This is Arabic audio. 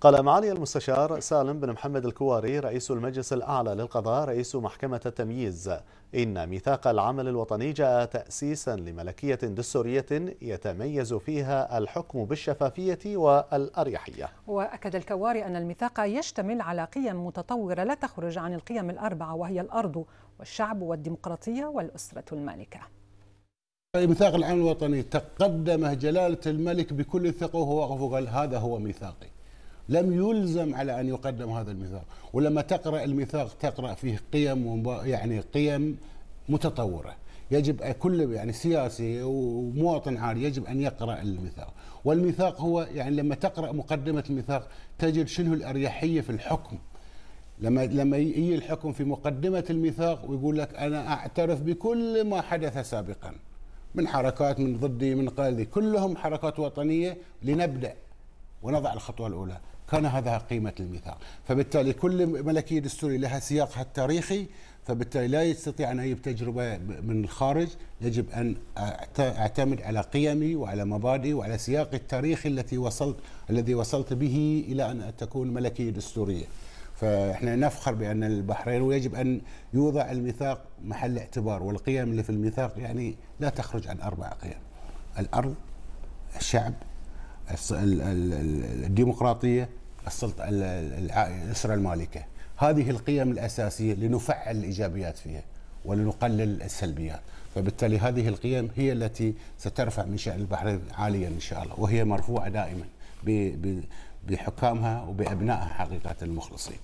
قال معالي المستشار سالم بن محمد الكواري رئيس المجلس الأعلى للقضاء رئيس محكمة التمييز إن ميثاق العمل الوطني جاء تأسيسا لملكية دستورية يتميز فيها الحكم بالشفافية والأريحية وأكد الكواري أن الميثاق يشتمل على قيم متطورة لا تخرج عن القيم الأربعة وهي الأرض والشعب والديمقراطية والأسرة المالكة ميثاق العمل الوطني تقدم جلالة الملك بكل ثقة وهو واقف وقال هذا هو ميثاقي لم يلزم على ان يقدم هذا الميثاق ولما تقرا الميثاق تقرا فيه قيم يعني قيم متطوره يجب كل يعني سياسي ومواطن عادي يجب ان يقرا الميثاق والميثاق هو يعني لما تقرا مقدمه الميثاق تجد شنو الاريحيه في الحكم لما لما يجي الحكم في مقدمه الميثاق ويقول لك انا اعترف بكل ما حدث سابقا من حركات من ضدي من قلدي كلهم حركات وطنيه لنبدا ونضع الخطوة الأولى كان هذا قيمة الميثاق فبالتالي كل ملكية دستورية لها سياقها التاريخي فبالتالي لا يستطيع أن أجيب تجربة من الخارج يجب أن أعتمد على قيمي وعلى مبادئي وعلى سياقي التاريخي التي وصلت الذي وصلت به إلى أن تكون ملكية دستورية فاحنا نفخر بان البحرين ويجب ان يوضع الميثاق محل اعتبار والقيم اللي في الميثاق يعني لا تخرج عن اربع قيم الارض الشعب الديمقراطيه السلطه الاسره المالكه هذه القيم الاساسيه لنفعل الايجابيات فيها ولنقلل السلبيات فبالتالي هذه القيم هي التي سترفع من شأن البحرين عاليا إن شاء الله وهي مرفوعة دائما بحكامها وبأبنائها حقيقة المخلصين